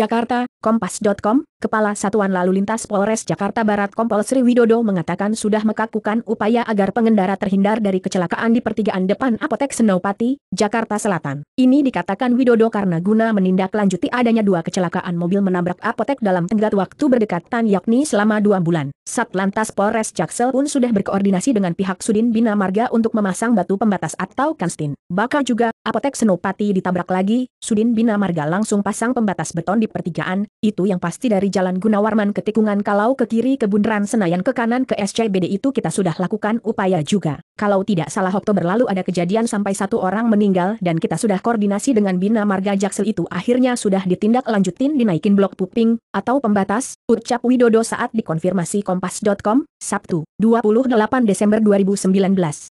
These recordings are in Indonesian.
Jakarta, Kompas.com, Kepala Satuan Lalu Lintas Polres Jakarta Barat Kompol Sri Widodo mengatakan sudah melakukan upaya agar pengendara terhindar dari kecelakaan di pertigaan depan Apotek Senopati, Jakarta Selatan. Ini dikatakan Widodo karena guna menindaklanjuti adanya dua kecelakaan mobil menabrak apotek dalam tenggat waktu berdekatan yakni selama dua bulan. Satlantas Polres Jaksel pun sudah berkoordinasi dengan pihak Sudin Bina Marga untuk memasang batu pembatas atau kanstin. Bakal juga, Apotek Senopati ditabrak lagi, Sudin Bina Marga langsung pasang pembatas beton di pertigaan, itu yang pasti dari Jalan Gunawarman ke Tikungan kalau ke kiri ke Bundaran Senayan ke kanan ke SCBD itu kita sudah lakukan upaya juga. Kalau tidak salah Oktober lalu ada kejadian sampai satu orang meninggal dan kita sudah koordinasi dengan Bina Marga Jaksel itu akhirnya sudah ditindak lanjutin dinaikin blok puping, atau pembatas, ucap Widodo saat dikonfirmasi Kompas.com, Sabtu, 28 Desember 2019.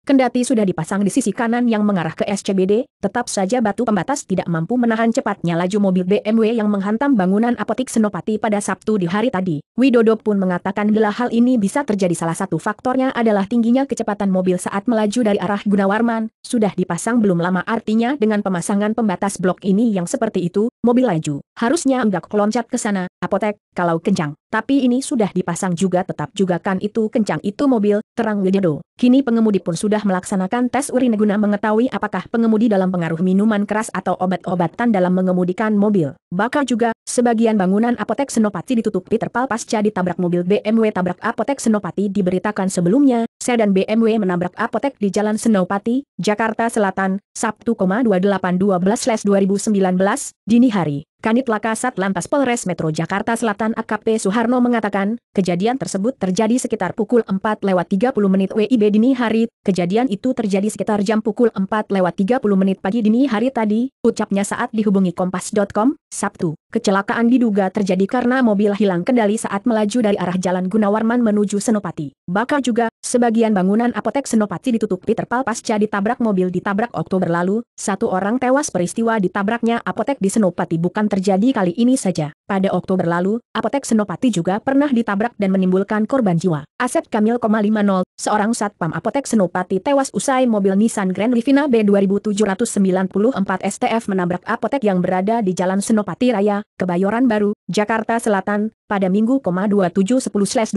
Kendati sudah dipasang di sisi kanan yang mengarah ke SCBD, tetap saja batu pembatas tidak mampu menahan cepatnya laju mobil BMW yang menghantam bangunan apotik Senopati pada Sabtu di hari tadi. Widodo pun mengatakan bila hal ini bisa terjadi salah satu faktornya adalah tingginya kecepatan mobil saat melaju dari arah Gunawarman, sudah dipasang belum lama artinya dengan pemasangan pembatas blok ini yang seperti itu, mobil laju. Harusnya enggak keloncat ke sana, apotek, kalau kencang. Tapi ini sudah dipasang juga tetap juga kan itu kencang itu mobil, terang Widodo. Kini pengemudi pun sudah melaksanakan tes urin guna mengetahui apakah pengemudi dalam pengaruh minuman keras atau obat-obatan dalam mengemudikan mobil. Bahkan juga, sebagian bangunan apotek Senopati ditutupi terpal pasca ditabrak mobil BMW tabrak apotek Senopati diberitakan sebelumnya, sedan BMW menabrak apotek di Jalan Senopati, Jakarta Selatan, Sabtu, 2812-2019, dini hari. Kanit Lakasat Satlantas Polres Metro Jakarta Selatan AKP Soeharno mengatakan, kejadian tersebut terjadi sekitar pukul 4 lewat 30 menit WIB dini hari, kejadian itu terjadi sekitar jam pukul 4 lewat 30 menit pagi dini hari tadi, ucapnya saat dihubungi kompas.com, Sabtu. Kecelakaan diduga terjadi karena mobil hilang kendali saat melaju dari arah Jalan Gunawarman menuju Senopati. Bakal juga, Sebagian bangunan apotek Senopati ditutup terpal pasca ditabrak mobil ditabrak Oktober lalu, satu orang tewas peristiwa ditabraknya apotek di Senopati bukan terjadi kali ini saja. Pada Oktober lalu, apotek Senopati juga pernah ditabrak dan menimbulkan korban jiwa. Aset Kamil, 50, seorang satpam apotek Senopati tewas usai mobil Nissan Grand Livina B2794 STF menabrak apotek yang berada di Jalan Senopati Raya, Kebayoran Baru, Jakarta Selatan, pada Minggu 10 2019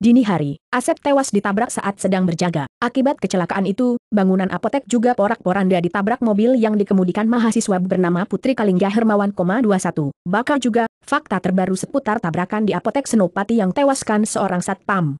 dini hari. Asep tewas ditabrak saat sedang berjaga. Akibat kecelakaan itu, bangunan apotek juga porak-poranda ditabrak mobil yang dikemudikan mahasiswa bernama Putri Kalingga Hermawan, 21. Bak maka juga, fakta terbaru seputar tabrakan di apotek Senopati yang tewaskan seorang satpam.